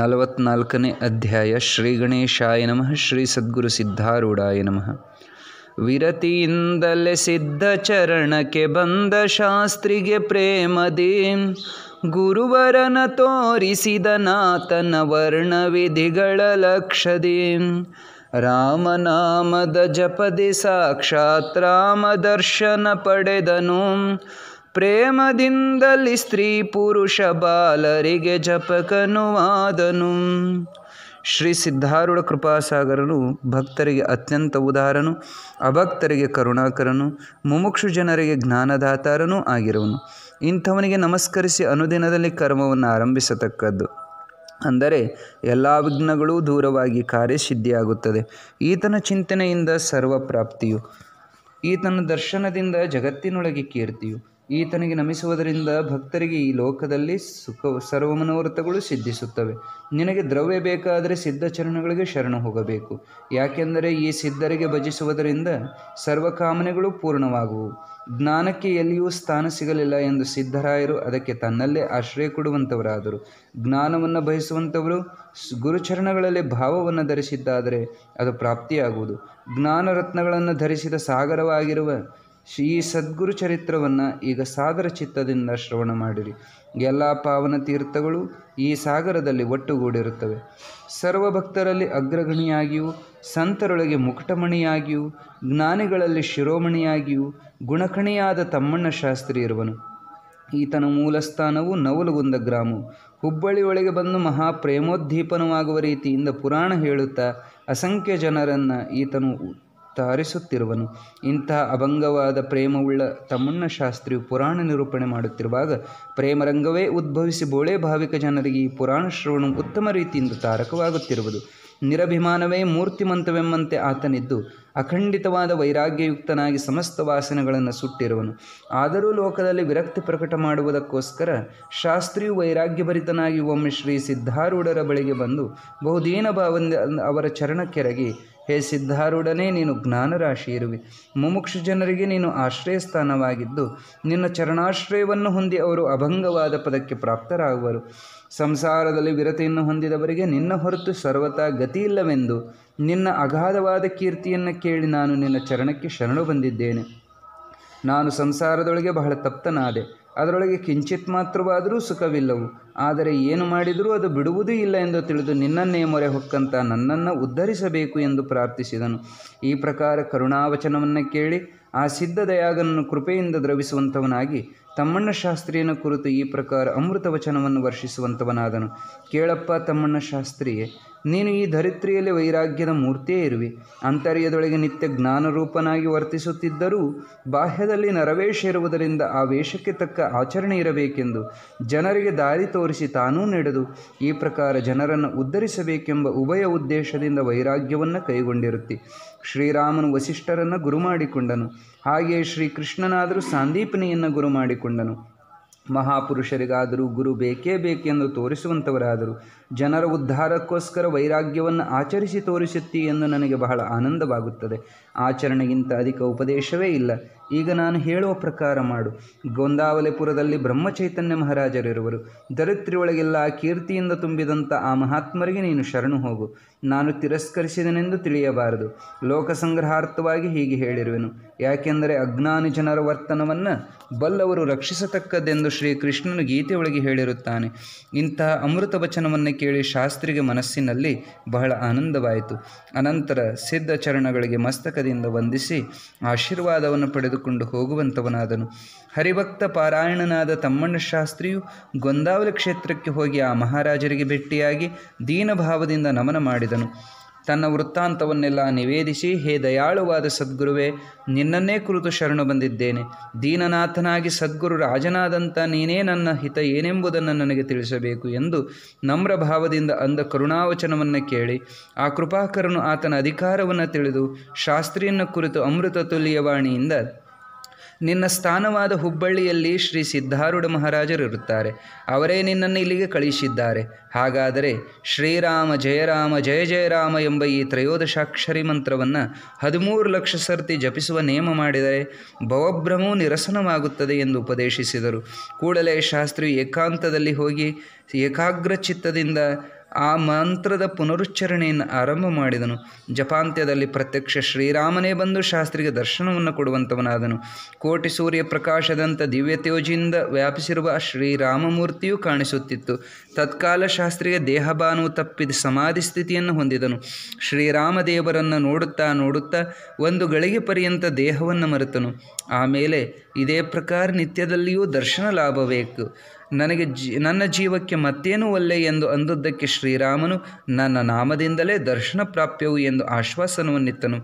ನಲವತ್ನಾಲ್ಕನೇ ಅಧ್ಯಾಯ ಶ್ರೀ ಗಣೇಶಾಯ ನಮಃ ಶ್ರೀ ಸದ್ಗುರು ಸಿದ್ಧಾರೂಢಾಯ ನಮಃ ವಿರತಿಯಿಂದಲೇ ಸಿದ್ಧ ಚರಣಕ್ಕೆ ಬಂದ ಶಾಸ್ತ್ರಿಗೆ ಪ್ರೇಮದೇ ಗುರುವರನ ತೋರಿಸಿದ ನಾತನ ವರ್ಣವಿಧಿಗಳ ಲಕ್ಷದೇ ರಾಮನಾಮದ ಜಪದಿ ಸಾಕ್ಷಾತ್ ರಾಮ ದರ್ಶನ ಪಡೆದನು ಪ್ರೇಮದಿಂದಲಿ ಸ್ತ್ರೀ ಪುರುಷ ಬಾಲರಿಗೆ ಜಪಕನುವಾದನು ಶ್ರೀ ಸಿದ್ಧಾರೂಢ ಕೃಪಾಸಾಗರನು ಭಕ್ತರಿಗೆ ಅತ್ಯಂತ ಉದಾರನು ಅಭಕ್ತರಿಗೆ ಕರುಣಾಕರನು ಮುಮುಕ್ಷು ಜನರಿಗೆ ಜ್ಞಾನದಾತಾರನೂ ಆಗಿರುವನು ಇಂಥವನಿಗೆ ನಮಸ್ಕರಿಸಿ ಅನುದಿನದಲ್ಲಿ ಕರ್ಮವನ್ನು ಆರಂಭಿಸತಕ್ಕದ್ದು ಅಂದರೆ ಎಲ್ಲ ವಿಘ್ನಗಳೂ ದೂರವಾಗಿ ಕಾರ್ಯಸಿದ್ಧಿಯಾಗುತ್ತದೆ ಈತನ ಚಿಂತನೆಯಿಂದ ಸರ್ವಪ್ರಾಪ್ತಿಯು ಈತನ ದರ್ಶನದಿಂದ ಜಗತ್ತಿನೊಳಗೆ ಕೀರ್ತಿಯು ಈತನಿಗೆ ನಮಿಸುವುದರಿಂದ ಭಕ್ತರಿಗೆ ಈ ಲೋಕದಲ್ಲಿ ಸುಖ ಸರ್ವಮನೋರಥಗಳು ಸಿದ್ಧಿಸುತ್ತವೆ ನಿನಗೆ ದ್ರವ್ಯ ಬೇಕಾದರೆ ಸಿದ್ಧ ಚರಣಗಳಿಗೆ ಶರಣು ಹೋಗಬೇಕು ಯಾಕೆಂದರೆ ಈ ಸಿದ್ಧರಿಗೆ ಭಜಿಸುವುದರಿಂದ ಸರ್ವಕಾಮನೆಗಳು ಪೂರ್ಣವಾಗುವು ಜ್ಞಾನಕ್ಕೆ ಎಲ್ಲಿಯೂ ಸ್ಥಾನ ಸಿಗಲಿಲ್ಲ ಎಂದು ಸಿದ್ಧರಾಯರು ಅದಕ್ಕೆ ತನ್ನಲ್ಲೇ ಆಶ್ರಯ ಕೊಡುವಂಥವರಾದರು ಜ್ಞಾನವನ್ನು ಬಯಸುವಂಥವರು ಗುರುಚರಣಗಳಲ್ಲಿ ಭಾವವನ್ನು ಧರಿಸಿದ್ದಾದರೆ ಅದು ಪ್ರಾಪ್ತಿಯಾಗುವುದು ಜ್ಞಾನರತ್ನಗಳನ್ನು ಧರಿಸಿದ ಸಾಗರವಾಗಿರುವ ಈ ಸದ್ಗುರು ಚರಿತ್ರವನ್ನು ಈಗ ಸಾಗರ ಚಿತ್ತದಿಂದ ಶ್ರವಣ ಮಾಡಿರಿ ಎಲ್ಲ ಪಾವನ ತೀರ್ಥಗಳು ಈ ಸಾಗರದಲ್ಲಿ ಒಟ್ಟುಗೂಡಿರುತ್ತವೆ ಸರ್ವಭಕ್ತರಲ್ಲಿ ಅಗ್ರಗಣಿಯಾಗಿಯೂ ಸಂತರೊಳಗೆ ಮುಕುಟಮಣಿಯಾಗಿಯೂ ಜ್ಞಾನಿಗಳಲ್ಲಿ ಶಿರೋಮಣಿಯಾಗಿಯೂ ಗುಣಕಣಿಯಾದ ತಮ್ಮಣ್ಣ ಶಾಸ್ತ್ರಿ ಇರುವನು ಈತನ ಮೂಲಸ್ಥಾನವು ನವಲುಗುಂದ ಗ್ರಾಮವು ಹುಬ್ಬಳ್ಳಿಯೊಳಗೆ ಬಂದು ಮಹಾ ರೀತಿಯಿಂದ ಪುರಾಣ ಹೇಳುತ್ತಾ ಅಸಂಖ್ಯ ಜನರನ್ನು ಈತನು ತಾರಿಸುತ್ತಿರುವನು ಇಂತಹ ಅಭಂಗವಾದ ಪ್ರೇಮವುಳ್ಳ ತಮ್ಮಣ್ಣ ಶಾಸ್ತ್ರಿಯು ಪುರಾಣ ನಿರೂಪಣೆ ಮಾಡುತ್ತಿರುವಾಗ ಪ್ರೇಮರಂಗವೇ ಉದ್ಭವಿಸಿ ಬೋಳೆ ಭಾವಿಕ ಜನರಿಗೆ ಈ ಪುರಾಣ ಶ್ರವಣ ಉತ್ತಮ ರೀತಿಯಿಂದ ತಾರಕವಾಗುತ್ತಿರುವುದು ನಿರಭಿಮಾನವೇ ಮೂರ್ತಿಮಂತವೆಂಬಂತೆ ಆತನಿದ್ದು ಅಖಂಡಿತವಾದ ವೈರಾಗ್ಯಯುಕ್ತನಾಗಿ ಸಮಸ್ತ ವಾಸನೆಗಳನ್ನು ಸುಟ್ಟಿರುವನು ಆದರೂ ಲೋಕದಲ್ಲಿ ವಿರಕ್ತಿ ಪ್ರಕಟ ಮಾಡುವುದಕ್ಕೋಸ್ಕರ ಶಾಸ್ತ್ರಿಯು ವೈರಾಗ್ಯಭರಿತನಾಗಿ ಒಮ್ಮೆ ಶ್ರೀ ಸಿದ್ಧಾರೂಢರ ಬಳಿಗೆ ಬಂದು ಬಹುದೀನ ಭಾವ ಅವರ ಚರಣಕ್ಕೆರಗಿ ಹೇ ಸಿದ್ಧಾರೂಢನೇ ನೀನು ಜ್ಞಾನರಾಶಿ ಇರುವೆ ಮುಮುಕ್ಷು ಜನರಿಗೆ ನೀನು ಆಶ್ರಯ ಸ್ಥಾನವಾಗಿದ್ದು ನಿನ್ನ ಚರಣಾಶ್ರಯವನ್ನು ಹೊಂದಿ ಅವರು ಅಭಂಗವಾದ ಪದಕ್ಕೆ ಪ್ರಾಪ್ತರಾಗುವರು ಸಂಸಾರದಲ್ಲಿ ವಿರತೆಯನ್ನು ಹೊಂದಿದವರಿಗೆ ನಿನ್ನ ಹೊರತು ಸರ್ವತಾ ಗತಿಯಿಲ್ಲವೆಂದು ನಿನ್ನ ಅಗಾಧವಾದ ಕೀರ್ತಿಯನ್ನು ಕೇಳಿ ನಾನು ನಿನ್ನ ಚರಣಕ್ಕೆ ಶರಣು ಬಂದಿದ್ದೇನೆ ನಾನು ಸಂಸಾರದೊಳಗೆ ಬಹಳ ತಪ್ತನಾದೆ ಅದರೊಳಗೆ ಕಿಂಚಿತ್ ಮಾತ್ರವಾದರೂ ಸುಖವಿಲ್ಲವು ಆದರೆ ಏನು ಮಾಡಿದರೂ ಅದು ಬಿಡುವುದೂ ಇಲ್ಲ ಎಂದು ತಿಳಿದು ನಿನ್ನನ್ನೇ ಮೊರೆ ಹೊಕ್ಕಂತ ನನ್ನನ್ನು ಉದ್ಧರಿಸಬೇಕು ಎಂದು ಪ್ರಾರ್ಥಿಸಿದನು ಈ ಪ್ರಕಾರ ಕರುಣಾವಚನವನ್ನು ಕೇಳಿ ಆ ಸಿದ್ಧ ದಯಾಗನನ್ನು ಕೃಪೆಯಿಂದ ದ್ರವಿಸುವಂಥವನಾಗಿ ತಮ್ಮಣ್ಣ ಶಾಸ್ತ್ರಿಯನ ಕುರಿತು ಈ ಪ್ರಕಾರ ಅಮೃತ ವಚನವನ್ನು ವರ್ಷಿಸುವಂತವನಾದನು ಕೇಳಪ್ಪ ತಮ್ಮಣ್ಣ ಶಾಸ್ತ್ರಿಯೇ ನೀನು ಈ ಧರಿತ್ರಿಯಲ್ಲಿ ವೈರಾಗ್ಯದ ಮೂರ್ತಿಯೇ ಇರುವೆ ಅಂತರ್ಯದೊಳಗೆ ನಿತ್ಯ ಜ್ಞಾನರೂಪನಾಗಿ ವರ್ತಿಸುತ್ತಿದ್ದರೂ ಬಾಹ್ಯದಲ್ಲಿ ನರವೇಷ ಇರುವುದರಿಂದ ಆ ವೇಷಕ್ಕೆ ತಕ್ಕ ಆಚರಣೆ ಇರಬೇಕೆಂದು ಜನರಿಗೆ ದಾರಿ ತೋರಿಸಿ ತಾನೂ ನಡೆದು ಈ ಪ್ರಕಾರ ಜನರನ್ನು ಉದ್ಧರಿಸಬೇಕೆಂಬ ಉಭಯ ಉದ್ದೇಶದಿಂದ ವೈರಾಗ್ಯವನ್ನು ಕೈಗೊಂಡಿರುತ್ತಿ ಶ್ರೀರಾಮನು ವಸಿಷ್ಠರನ್ನು ಗುರು ಮಾಡಿಕೊಂಡನು ಹಾಗೆಯೇ ಶ್ರೀಕೃಷ್ಣನಾದರೂ ಸಾಂದೀಪಿನಿಯನ್ನು ಗುರು ಮಾಡಿಕೊಂಡನು ಮಾಡಿಕೊಂಡನು ಮಹಾಪುರುಷರಿಗಾದರೂ ಗುರು ಬೇಕೇ ಬೇಕೆಂದು ತೋರಿಸುವಂಥವರಾದರು ಜನರ ಉದ್ಧಾರಕ್ಕೋಸ್ಕರ ವೈರಾಗ್ಯವನ್ನು ಆಚರಿಸಿ ತೋರಿಸುತ್ತಿ ಎಂದು ನನಗೆ ಬಹಳ ಆನಂದವಾಗುತ್ತದೆ ಆಚರಣೆಗಿಂತ ಅಧಿಕ ಉಪದೇಶವೇ ಇಲ್ಲ ಈಗ ನಾನು ಹೇಳುವ ಪ್ರಕಾರ ಮಾಡು ಗೊಂದಾವಲಿಪುರದಲ್ಲಿ ಬ್ರಹ್ಮಚೈತನ್ಯ ಮಹಾರಾಜರಿರುವರು ದರಿತ್ರಿಯೊಳಗೆಲ್ಲ ಕೀರ್ತಿಯಿಂದ ತುಂಬಿದಂಥ ಆ ಮಹಾತ್ಮರಿಗೆ ನೀನು ಶರಣು ಹೋಗು ನಾನು ತಿರಸ್ಕರಿಸಿದನೆಂದು ತಿಳಿಯಬಾರದು ಲೋಕಸಂಗ್ರಹಾರ್ಥವಾಗಿ ಹೀಗೆ ಹೇಳಿರುವೆನು ಯಾಕೆಂದರೆ ಅಜ್ಞಾನಿ ಜನರ ವರ್ತನವನ್ನು ಬಲ್ಲವರು ರಕ್ಷಿಸತಕ್ಕದ್ದೆಂದು ಶ್ರೀಕೃಷ್ಣನು ಗೀತೆಯೊಳಗೆ ಹೇಳಿರುತ್ತಾನೆ ಇಂತಹ ಅಮೃತ ವಚನವನ್ನು ಕೇಳಿ ಶಾಸ್ತ್ರಿಗೆ ಮನಸ್ಸಿನಲ್ಲಿ ಬಹಳ ಆನಂದವಾಯಿತು ಅನಂತರ ಸಿದ್ಧ ಚರಣಗಳಿಗೆ ಮಸ್ತಕದಿಂದ ವಂದಿಸಿ ಆಶೀರ್ವಾದವನ್ನು ಪಡೆದು ಕರೆದುಕೊಂಡು ಹೋಗುವಂತವನಾದನು ಹರಿಭಕ್ತ ಪಾರಾಯಣನಾದ ತಮ್ಮಣ್ಣ ಶಾಸ್ತ್ರಿಯು ಗೊಂದಾವಲಿ ಕ್ಷೇತ್ರಕ್ಕೆ ಹೋಗಿ ಆ ಮಹಾರಾಜರಿಗೆ ಭೇಟಿಯಾಗಿ ದೀನಭಾವದಿಂದ ನಮನ ಮಾಡಿದನು ತನ್ನ ವೃತ್ತಾಂತವನ್ನೆಲ್ಲ ನಿವೇದಿಸಿ ಹೇ ದಯಾಳುವಾದ ಸದ್ಗುರುವೇ ನಿನ್ನನ್ನೇ ಕುರಿತು ಶರಣು ಬಂದಿದ್ದೇನೆ ದೀನನಾಥನಾಗಿ ಸದ್ಗುರು ರಾಜನಾದಂಥ ನೀನೇ ನನ್ನ ಹಿತ ಏನೆಂಬುದನ್ನು ನನಗೆ ತಿಳಿಸಬೇಕು ಎಂದು ನಮ್ರ ಭಾವದಿಂದ ಅಂದ ಕರುಣಾವಚನವನ್ನು ಕೇಳಿ ಆ ಕೃಪಾಕರನು ಆತನ ಅಧಿಕಾರವನ್ನು ತಿಳಿದು ಶಾಸ್ತ್ರಿಯನ್ನು ಕುರಿತು ಅಮೃತ ತುಲ್ಯವಾಣಿಯಿಂದ ನಿನ್ನ ಸ್ಥಾನವಾದ ಹುಬ್ಬಳ್ಳಿಯಲ್ಲಿ ಶ್ರೀ ಸಿದ್ಧಾರೂಢ ಇರುತ್ತಾರೆ ಅವರೇ ನಿನ್ನನ್ನು ಇಲ್ಲಿಗೆ ಕಳುಹಿಸಿದ್ದಾರೆ ಹಾಗಾದರೆ ಶ್ರೀರಾಮ ಜಯರಾಮ ಜಯ ಜಯರಾಮ ಎಂಬ ಈ ತ್ರಯೋದಶಾಕ್ಷರಿ ಮಂತ್ರವನ್ನು ಹದಿಮೂರು ಲಕ್ಷ ಸರ್ತಿ ಜಪಿಸುವ ನೇಮ ಮಾಡಿದರೆ ಭವಭ್ರಮವು ನಿರಸನವಾಗುತ್ತದೆ ಎಂದು ಉಪದೇಶಿಸಿದರು ಕೂಡಲೇ ಶಾಸ್ತ್ರಿ ಏಕಾಂತದಲ್ಲಿ ಹೋಗಿ ಏಕಾಗ್ರ ಚಿತ್ತದಿಂದ ಆ ಮಂತ್ರದ ಪುನರುಚ್ಚರಣೆಯನ್ನು ಆರಂಭ ಮಾಡಿದನು ಜಪಾಂತ್ಯದಲ್ಲಿ ಪ್ರತ್ಯಕ್ಷ ಶ್ರೀರಾಮನೇ ಬಂದು ಶಾಸ್ತ್ರಿಗೆ ದರ್ಶನವನ್ನು ಕೊಡುವಂಥವನಾದನು ಕೋಟಿ ಸೂರ್ಯ ಪ್ರಕಾಶದಂಥ ದಿವ್ಯತ್ಯೋಜಿಯಿಂದ ವ್ಯಾಪಿಸಿರುವ ಶ್ರೀರಾಮ ಶ್ರೀರಾಮಮೂರ್ತಿಯು ಕಾಣಿಸುತ್ತಿತ್ತು ತತ್ಕಾಲ ಶಾಸ್ತ್ರಿಗೆ ದೇಹಬಾನು ತಪ್ಪಿದ ಸಮಾಧಿ ಸ್ಥಿತಿಯನ್ನು ಹೊಂದಿದನು ಶ್ರೀರಾಮದೇವರನ್ನು ನೋಡುತ್ತಾ ನೋಡುತ್ತಾ ಒಂದು ಗಳಿಗೆ ಪರ್ಯಂತ ದೇಹವನ್ನು ಮರೆತನು ಆಮೇಲೆ ಇದೇ ಪ್ರಕಾರ ನಿತ್ಯದಲ್ಲಿಯೂ ದರ್ಶನ ಬೇಕು ನನಗೆ ಜಿ ನನ್ನ ಜೀವಕ್ಕೆ ಮತ್ತೇನು ಒಲ್ಲೆ ಎಂದು ಅಂದುದಕ್ಕೆ ಶ್ರೀರಾಮನು ನನ್ನ ನಾಮದಿಂದಲೇ ದರ್ಶನ ಪ್ರಾಪ್ಯವು ಎಂದು ಆಶ್ವಾಸನವನ್ನಿತ್ತನು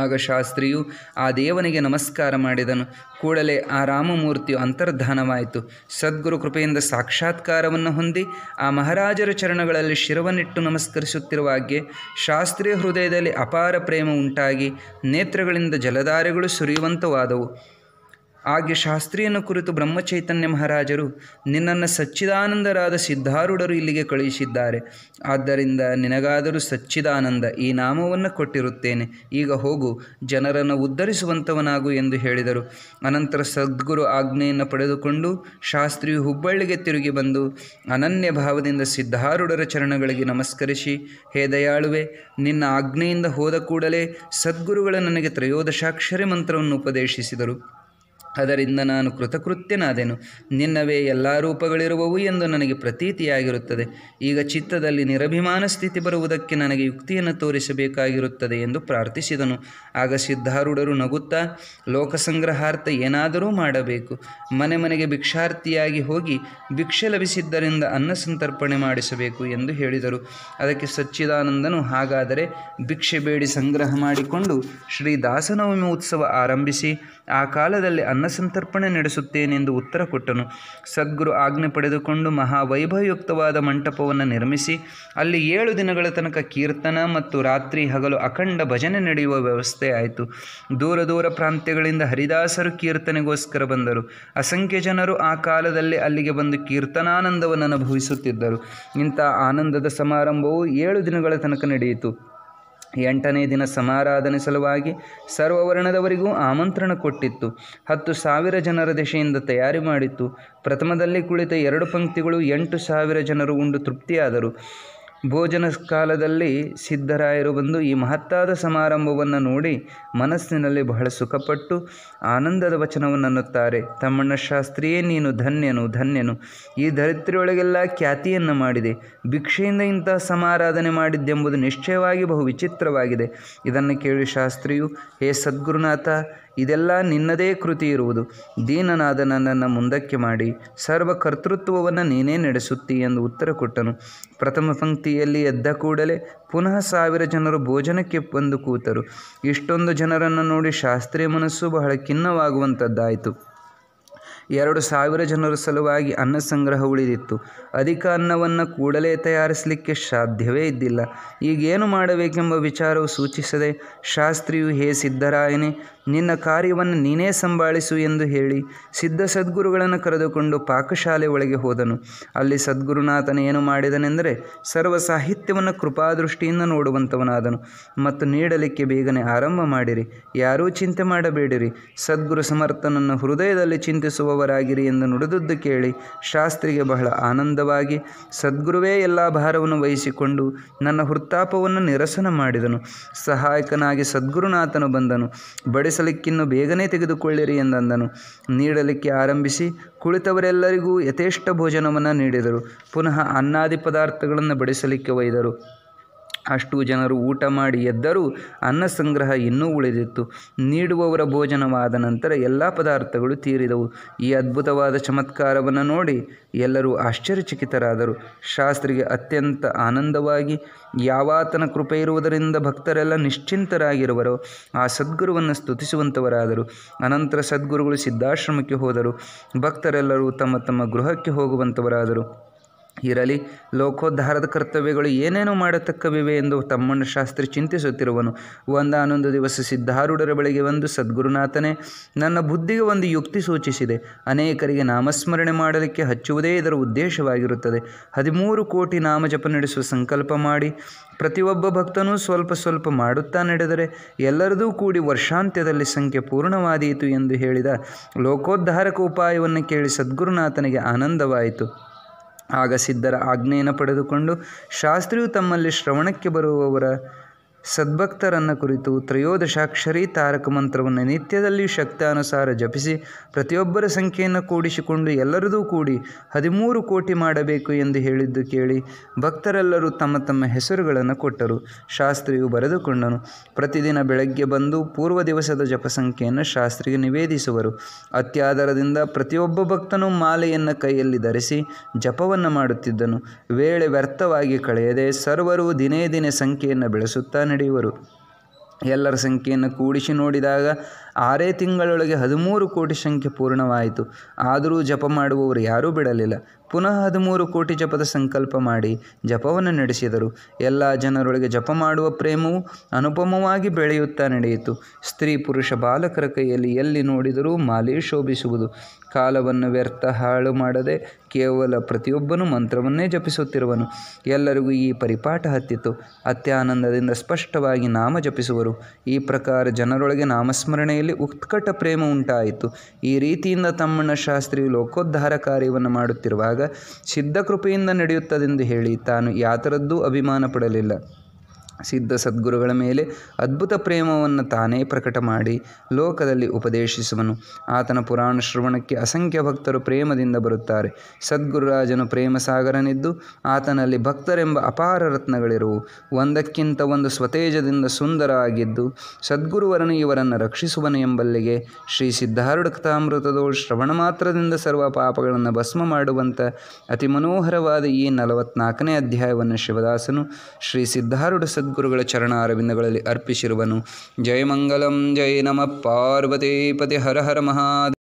ಆಗ ಶಾಸ್ತ್ರಿಯು ಆ ದೇವನಿಗೆ ನಮಸ್ಕಾರ ಮಾಡಿದನು ಕೂಡಲೇ ಆ ರಾಮಮೂರ್ತಿಯು ಅಂತರ್ಧಾನವಾಯಿತು ಸದ್ಗುರು ಕೃಪೆಯಿಂದ ಸಾಕ್ಷಾತ್ಕಾರವನ್ನು ಹೊಂದಿ ಆ ಮಹಾರಾಜರ ಚರಣಗಳಲ್ಲಿ ಶಿರವನ್ನಿಟ್ಟು ನಮಸ್ಕರಿಸುತ್ತಿರುವಾಗೆ ಶಾಸ್ತ್ರೀಯ ಹೃದಯದಲ್ಲಿ ಅಪಾರ ಪ್ರೇಮ ಉಂಟಾಗಿ ನೇತ್ರಗಳಿಂದ ಜಲಧಾರೆಗಳು ಸುರಿಯುವಂತವಾದವು ಹಾಗೆ ಶಾಸ್ತ್ರಿಯನ್ನು ಕುರಿತು ಬ್ರಹ್ಮಚೈತನ್ಯ ಮಹಾರಾಜರು ನಿನ್ನನ್ನು ಸಚ್ಚಿದಾನಂದರಾದ ಸಿದ್ಧಾರೂಢರು ಇಲ್ಲಿಗೆ ಕಳುಹಿಸಿದ್ದಾರೆ ಆದ್ದರಿಂದ ನಿನಗಾದರೂ ಸಚ್ಚಿದಾನಂದ ಈ ನಾಮವನ್ನು ಕೊಟ್ಟಿರುತ್ತೇನೆ ಈಗ ಹೋಗು ಜನರನ್ನು ಉದ್ಧರಿಸುವಂಥವನಾಗು ಎಂದು ಹೇಳಿದರು ಅನಂತರ ಸದ್ಗುರು ಆಜ್ಞೆಯನ್ನು ಪಡೆದುಕೊಂಡು ಶಾಸ್ತ್ರಿಯು ಹುಬ್ಬಳ್ಳಿಗೆ ತಿರುಗಿ ಬಂದು ಅನನ್ಯ ಭಾವದಿಂದ ಸಿದ್ಧಾರೂಢರ ಚರಣಗಳಿಗೆ ನಮಸ್ಕರಿಸಿ ಹೇ ದಯಾಳುವೆ ನಿನ್ನ ಆಜ್ಞೆಯಿಂದ ಹೋದ ಕೂಡಲೇ ಸದ್ಗುರುಗಳ ನನಗೆ ತ್ರಯೋದಶಾಕ್ಷರಿ ಮಂತ್ರವನ್ನು ಉಪದೇಶಿಸಿದರು ಅದರಿಂದ ನಾನು ಕೃತಕೃತ್ಯನಾದೆನು ನಿನ್ನವೇ ಎಲ್ಲ ರೂಪಗಳಿರುವವು ಎಂದು ನನಗೆ ಪ್ರತೀತಿಯಾಗಿರುತ್ತದೆ ಈಗ ಚಿತ್ತದಲ್ಲಿ ನಿರಭಿಮಾನ ಸ್ಥಿತಿ ಬರುವುದಕ್ಕೆ ನನಗೆ ಯುಕ್ತಿಯನ್ನು ತೋರಿಸಬೇಕಾಗಿರುತ್ತದೆ ಎಂದು ಪ್ರಾರ್ಥಿಸಿದನು ಆಗ ಸಿದ್ಧಾರೂಢರು ನಗುತ್ತಾ ಲೋಕಸಂಗ್ರಹಾರ್ಥ ಏನಾದರೂ ಮಾಡಬೇಕು ಮನೆ ಮನೆಗೆ ಭಿಕ್ಷಾರ್ಥಿಯಾಗಿ ಹೋಗಿ ಭಿಕ್ಷೆ ಲಭಿಸಿದ್ದರಿಂದ ಅನ್ನ ಸಂತರ್ಪಣೆ ಮಾಡಿಸಬೇಕು ಎಂದು ಹೇಳಿದರು ಅದಕ್ಕೆ ಸಚ್ಚಿದಾನಂದನು ಹಾಗಾದರೆ ಭಿಕ್ಷೆ ಬೇಡಿ ಸಂಗ್ರಹ ಮಾಡಿಕೊಂಡು ಶ್ರೀ ದಾಸನವಮಿ ಉತ್ಸವ ಆರಂಭಿಸಿ ಆ ಕಾಲದಲ್ಲಿ ಅನ್ನಸಂತರ್ಪಣೆ ನಡೆಸುತ್ತೇನೆಂದು ಉತ್ತರ ಕೊಟ್ಟನು ಸದ್ಗುರು ಆಜ್ಞೆ ಪಡೆದುಕೊಂಡು ಮಹಾವೈಭವಯುಕ್ತವಾದ ಮಂಟಪವನ್ನು ನಿರ್ಮಿಸಿ ಅಲ್ಲಿ ಏಳು ದಿನಗಳ ತನಕ ಕೀರ್ತನ ಮತ್ತು ರಾತ್ರಿ ಹಗಲು ಅಖಂಡ ಭಜನೆ ನಡೆಯುವ ವ್ಯವಸ್ಥೆ ಆಯಿತು ದೂರ ದೂರ ಪ್ರಾಂತ್ಯಗಳಿಂದ ಹರಿದಾಸರು ಕೀರ್ತನೆಗೋಸ್ಕರ ಬಂದರು ಅಸಂಖ್ಯ ಜನರು ಆ ಕಾಲದಲ್ಲಿ ಅಲ್ಲಿಗೆ ಬಂದು ಕೀರ್ತನಾನಂದವನ್ನು ಅನುಭವಿಸುತ್ತಿದ್ದರು ಇಂಥ ಆನಂದದ ಸಮಾರಂಭವು ಏಳು ದಿನಗಳ ತನಕ ನಡೆಯಿತು ಎಂಟನೇ ದಿನ ಸಮಾರಾಧನೆ ಸಲುವಾಗಿ ಸರ್ವವರ್ಣದವರಿಗೂ ಆಮಂತ್ರಣ ಕೊಟ್ಟಿತ್ತು ಹತ್ತು ಸಾವಿರ ಜನರ ದಿಶೆಯಿಂದ ತಯಾರಿ ಮಾಡಿತ್ತು ಪ್ರಥಮದಲ್ಲಿ ಕುಳಿತ ಎರಡು ಪಂಕ್ತಿಗಳು ಎಂಟು ಸಾವಿರ ಜನರು ಉಂಡು ತೃಪ್ತಿಯಾದರು ಭೋಜನ ಕಾಲದಲ್ಲಿ ಸಿದ್ಧರಾಯರು ಬಂದು ಈ ಮಹತ್ತಾದ ಸಮಾರಂಭವನ್ನು ನೋಡಿ ಮನಸ್ಸಿನಲ್ಲಿ ಬಹಳ ಸುಖಪಟ್ಟು ಆನಂದದ ವಚನವನ್ನು ಅನ್ನುತ್ತಾರೆ ತಮ್ಮಣ್ಣ ಶಾಸ್ತ್ರಿಯೇ ನೀನು ಧನ್ಯನು ಧನ್ಯನು ಈ ಧರಿತ್ರಿಯೊಳಗೆಲ್ಲ ಖ್ಯಾತಿಯನ್ನು ಮಾಡಿದೆ ಭಿಕ್ಷೆಯಿಂದ ಇಂತಹ ಸಮಾರಾಧನೆ ಮಾಡಿದ್ದೆಂಬುದು ನಿಶ್ಚಯವಾಗಿ ಬಹು ವಿಚಿತ್ರವಾಗಿದೆ ಇದನ್ನು ಕೇಳಿ ಶಾಸ್ತ್ರಿಯು ಹೇ ಸದ್ಗುರುನಾಥ ಇದೆಲ್ಲ ನಿನ್ನದೇ ಕೃತಿ ಇರುವುದು ದೀನನಾದ ನನ್ನನ್ನು ಮುಂದಕ್ಕೆ ಮಾಡಿ ಸರ್ವ ನೀನೇ ನಡೆಸುತ್ತಿ ಎಂದು ಉತ್ತರ ಕೊಟ್ಟನು ಪ್ರಥಮ ಪಂಕ್ತಿಯಲ್ಲಿ ಎದ್ದ ಕೂಡಲೇ ಪುನಃ ಸಾವಿರ ಜನರು ಭೋಜನಕ್ಕೆ ಬಂದು ಕೂತರು ಇಷ್ಟೊಂದು ಜನರನ್ನು ನೋಡಿ ಶಾಸ್ತ್ರೀಯ ಮನಸ್ಸು ಬಹಳ ಖಿನ್ನವಾಗುವಂಥದ್ದಾಯಿತು ಎರಡು ಸಾವಿರ ಜನರ ಸಲುವಾಗಿ ಅನ್ನ ಸಂಗ್ರಹ ಉಳಿದಿತ್ತು ಅಧಿಕ ಅನ್ನವನ್ನು ಕೂಡಲೇ ತಯಾರಿಸಲಿಕ್ಕೆ ಸಾಧ್ಯವೇ ಇದ್ದಿಲ್ಲ ಈಗೇನು ಮಾಡಬೇಕೆಂಬ ವಿಚಾರವು ಸೂಚಿಸದೆ ಶಾಸ್ತ್ರಿಯು ಹೇ ಸಿದ್ಧರಾಯನೇ ನಿನ್ನ ಕಾರ್ಯವನ್ನು ನೀನೇ ಸಂಭಾಳಿಸು ಎಂದು ಹೇಳಿ ಸಿದ್ಧ ಸದ್ಗುರುಗಳನ್ನು ಕರೆದುಕೊಂಡು ಪಾಕಶಾಲೆ ಒಳಗೆ ಹೋದನು ಅಲ್ಲಿ ಸದ್ಗುರುನಾಥನ ಏನು ಮಾಡಿದನೆಂದರೆ ಸರ್ವ ಸಾಹಿತ್ಯವನ್ನು ಕೃಪಾದೃಷ್ಟಿಯಿಂದ ನೋಡುವಂಥವನಾದನು ಮತ್ತು ನೀಡಲಿಕ್ಕೆ ಬೇಗನೆ ಆರಂಭ ಮಾಡಿರಿ ಯಾರೂ ಚಿಂತೆ ಮಾಡಬೇಡಿರಿ ಸದ್ಗುರು ಸಮರ್ಥನನ್ನು ಹೃದಯದಲ್ಲಿ ಚಿಂತಿಸುವ ಮಾಡುವವರಾಗಿರಿ ಎಂದು ನುಡಿದದ್ದು ಕೇಳಿ ಶಾಸ್ತ್ರಿಗೆ ಬಹಳ ಆನಂದವಾಗಿ ಸದ್ಗುರುವೇ ಎಲ್ಲ ಭಾರವನ್ನು ವಹಿಸಿಕೊಂಡು ನನ್ನ ಹೃತ್ತಾಪವನ್ನು ನಿರಸನ ಮಾಡಿದನು ಸಹಾಯಕನಾಗಿ ಸದ್ಗುರುನಾಥನು ಬಂದನು ಬಡಿಸಲಿಕ್ಕಿನ್ನು ಬೇಗನೆ ತೆಗೆದುಕೊಳ್ಳಿರಿ ಎಂದಂದನು ನೀಡಲಿಕ್ಕೆ ಆರಂಭಿಸಿ ಕುಳಿತವರೆಲ್ಲರಿಗೂ ಯಥೇಷ್ಟ ಭೋಜನವನ್ನು ನೀಡಿದರು ಪುನಃ ಅನ್ನಾದಿ ಪದಾರ್ಥಗಳನ್ನು ಬಡಿಸಲಿಕ್ಕೆ ಒಯ್ದರು ಅಷ್ಟು ಜನರು ಊಟ ಮಾಡಿ ಎದ್ದರೂ ಅನ್ನ ಸಂಗ್ರಹ ಇನ್ನೂ ಉಳಿದಿತ್ತು ನೀಡುವವರ ಭೋಜನವಾದ ನಂತರ ಎಲ್ಲ ಪದಾರ್ಥಗಳು ತೀರಿದವು ಈ ಅದ್ಭುತವಾದ ಚಮತ್ಕಾರವನ್ನು ನೋಡಿ ಎಲ್ಲರೂ ಆಶ್ಚರ್ಯಚಕಿತರಾದರು ಶಾಸ್ತ್ರಿಗೆ ಅತ್ಯಂತ ಆನಂದವಾಗಿ ಯಾವಾತನ ಕೃಪೆ ಇರುವುದರಿಂದ ಭಕ್ತರೆಲ್ಲ ನಿಶ್ಚಿಂತರಾಗಿರುವರೋ ಆ ಸದ್ಗುರುವನ್ನು ಸ್ತುತಿಸುವಂತವರಾದರು ಅನಂತರ ಸದ್ಗುರುಗಳು ಸಿದ್ಧಾಶ್ರಮಕ್ಕೆ ಹೋದರು ಭಕ್ತರೆಲ್ಲರೂ ತಮ್ಮ ತಮ್ಮ ಗೃಹಕ್ಕೆ ಹೋಗುವಂತವರಾದರು ಇರಲಿ ಲೋಕೋದ್ಧಾರದ ಕರ್ತವ್ಯಗಳು ಏನೇನು ಮಾಡತಕ್ಕವಿವೆ ಎಂದು ತಮ್ಮಣ್ಣ ಶಾಸ್ತ್ರಿ ಚಿಂತಿಸುತ್ತಿರುವನು ಒಂದಾನೊಂದು ದಿವಸ ಸಿದ್ಧಾರೂಢರ ಬಳಿಗೆ ಒಂದು ಸದ್ಗುರುನಾಥನೇ ನನ್ನ ಬುದ್ಧಿಗೆ ಒಂದು ಯುಕ್ತಿ ಸೂಚಿಸಿದೆ ಅನೇಕರಿಗೆ ನಾಮಸ್ಮರಣೆ ಮಾಡಲಿಕ್ಕೆ ಹಚ್ಚುವುದೇ ಇದರ ಉದ್ದೇಶವಾಗಿರುತ್ತದೆ ಹದಿಮೂರು ಕೋಟಿ ನಾಮಜಪ ನಡೆಸುವ ಸಂಕಲ್ಪ ಮಾಡಿ ಪ್ರತಿಯೊಬ್ಬ ಭಕ್ತನೂ ಸ್ವಲ್ಪ ಸ್ವಲ್ಪ ಮಾಡುತ್ತಾ ನಡೆದರೆ ಎಲ್ಲರದೂ ಕೂಡಿ ವರ್ಷಾಂತ್ಯದಲ್ಲಿ ಸಂಖ್ಯೆ ಪೂರ್ಣವಾದೀತು ಎಂದು ಹೇಳಿದ ಲೋಕೋದ್ಧಾರಕ ಉಪಾಯವನ್ನು ಕೇಳಿ ಸದ್ಗುರುನಾಥನಿಗೆ ಆನಂದವಾಯಿತು ಆಗ ಸಿದ್ಧರ ಆಜ್ಞೆಯನ್ನು ಪಡೆದುಕೊಂಡು ಶಾಸ್ತ್ರಿಯು ತಮ್ಮಲ್ಲಿ ಶ್ರವಣಕ್ಕೆ ಬರುವವರ ಸದ್ಭಕ್ತರನ್ನು ಕುರಿತು ತ್ರಯೋದಶಾಕ್ಷರಿ ತಾರಕ ಮಂತ್ರವನ್ನು ನಿತ್ಯದಲ್ಲಿ ಶಕ್ತಾನುಸಾರ ಜಪಿಸಿ ಪ್ರತಿಯೊಬ್ಬರ ಸಂಖ್ಯೆಯನ್ನು ಕೂಡಿಸಿಕೊಂಡು ಎಲ್ಲರದೂ ಕೂಡಿ ಹದಿಮೂರು ಕೋಟಿ ಮಾಡಬೇಕು ಎಂದು ಹೇಳಿದ್ದು ಕೇಳಿ ಭಕ್ತರೆಲ್ಲರೂ ತಮ್ಮ ತಮ್ಮ ಹೆಸರುಗಳನ್ನು ಕೊಟ್ಟರು ಶಾಸ್ತ್ರಿಯು ಬರೆದುಕೊಂಡನು ಪ್ರತಿದಿನ ಬೆಳಗ್ಗೆ ಬಂದು ಪೂರ್ವ ದಿವಸದ ಜಪ ಸಂಖ್ಯೆಯನ್ನು ಶಾಸ್ತ್ರಿಗೆ ನಿವೇದಿಸುವರು ಅತ್ಯಾದರದಿಂದ ಪ್ರತಿಯೊಬ್ಬ ಭಕ್ತನು ಮಾಲೆಯನ್ನು ಕೈಯಲ್ಲಿ ಧರಿಸಿ ಜಪವನ್ನು ಮಾಡುತ್ತಿದ್ದನು ವೇಳೆ ವ್ಯರ್ಥವಾಗಿ ಕಳೆಯದೆ ಸರ್ವರು ದಿನೇ ದಿನೇ ಸಂಖ್ಯೆಯನ್ನು ಬೆಳೆಸುತ್ತಾನೆ ಇವರು ಎಲ್ಲರ ಸಂಖ್ಯೆಯನ್ನು ಕೂಡಿಸಿ ನೋಡಿದಾಗ ಆರೇ ತಿಂಗಳೊಳಗೆ ಹದಿಮೂರು ಕೋಟಿ ಸಂಖ್ಯೆ ಪೂರ್ಣವಾಯಿತು ಆದರೂ ಜಪ ಮಾಡುವವರು ಯಾರೂ ಬಿಡಲಿಲ್ಲ ಪುನಃ ಹದಿಮೂರು ಕೋಟಿ ಜಪದ ಸಂಕಲ್ಪ ಮಾಡಿ ಜಪವನ್ನು ನಡೆಸಿದರು ಎಲ್ಲ ಜನರೊಳಗೆ ಜಪ ಮಾಡುವ ಪ್ರೇಮವು ಅನುಪಮವಾಗಿ ಬೆಳೆಯುತ್ತಾ ನಡೆಯಿತು ಸ್ತ್ರೀ ಪುರುಷ ಬಾಲಕರ ಕೈಯಲ್ಲಿ ಎಲ್ಲಿ ನೋಡಿದರೂ ಮಾಲೆ ಶೋಭಿಸುವುದು ಕಾಲವನ್ನು ವ್ಯರ್ಥ ಹಾಳು ಮಾಡದೆ ಕೇವಲ ಪ್ರತಿಯೊಬ್ಬನು ಮಂತ್ರವನ್ನೇ ಜಪಿಸುತ್ತಿರುವನು ಎಲ್ಲರಿಗೂ ಈ ಪರಿಪಾಠ ಹತ್ತಿತು ಅತ್ಯಾನಂದದಿಂದ ಸ್ಪಷ್ಟವಾಗಿ ನಾಮ ಜಪಿಸುವರು ಈ ಪ್ರಕಾರ ಜನರೊಳಗೆ ನಾಮಸ್ಮರಣೆಯಲ್ಲಿ ಉತ್ಕಟ ಪ್ರೇಮ ಉಂಟಾಯಿತು ಈ ರೀತಿಯಿಂದ ತಮ್ಮಣ್ಣ ಶಾಸ್ತ್ರಿಯು ಲೋಕೋದ್ಧಾರ ಕಾರ್ಯವನ್ನು ಮಾಡುತ್ತಿರುವಾಗ ಸಿದ್ಧಕೃಪೆಯಿಂದ ನಡೆಯುತ್ತದೆಂದು ಹೇಳಿ ತಾನು ಯಾತರದ್ದೂ ಅಭಿಮಾನ ಪಡಲಿಲ್ಲ ಸಿದ್ಧ ಸದ್ಗುರುಗಳ ಮೇಲೆ ಅದ್ಭುತ ಪ್ರೇಮವನ್ನು ತಾನೇ ಪ್ರಕಟ ಮಾಡಿ ಲೋಕದಲ್ಲಿ ಉಪದೇಶಿಸುವನು ಆತನ ಪುರಾಣ ಶ್ರವಣಕ್ಕೆ ಅಸಂಖ್ಯ ಭಕ್ತರು ಪ್ರೇಮದಿಂದ ಬರುತ್ತಾರೆ ಸದ್ಗುರುರಾಜನು ಪ್ರೇಮ ಸಾಗರನಿದ್ದು ಆತನಲ್ಲಿ ಭಕ್ತರೆಂಬ ಅಪಾರ ರತ್ನಗಳಿರುವು ಒಂದಕ್ಕಿಂತ ಒಂದು ಸ್ವತೇಜದಿಂದ ಸುಂದರ ಆಗಿದ್ದು ಸದ್ಗುರುವರನು ಇವರನ್ನು ರಕ್ಷಿಸುವನು ಎಂಬಲ್ಲಿಗೆ ಶ್ರೀ ಸಿದ್ಧಾರೂಢಕಥಾಮೃತದೋ ಶ್ರವಣ ಮಾತ್ರದಿಂದ ಸರ್ವ ಪಾಪಗಳನ್ನು ಭಸ್ಮ ಮಾಡುವಂಥ ಅತಿ ಮನೋಹರವಾದ ಈ ನಲವತ್ನಾಲ್ಕನೇ ಅಧ್ಯಾಯವನ್ನು ಶಿವದಾಸನು ಶ್ರೀ ಸಿದ್ಧಾರುಡ ಸದ್ ಗುರುಗಳ ಚರಣ ಅರವಿಂದಗಳಲ್ಲಿ ಅರ್ಪಿಸಿರುವನು ಜಯ ಮಂಗಲಂ ಜಯ ನಮ ಪಾರ್ವತಿ ಪತಿ ಹರ ಹರ ಮಹಾ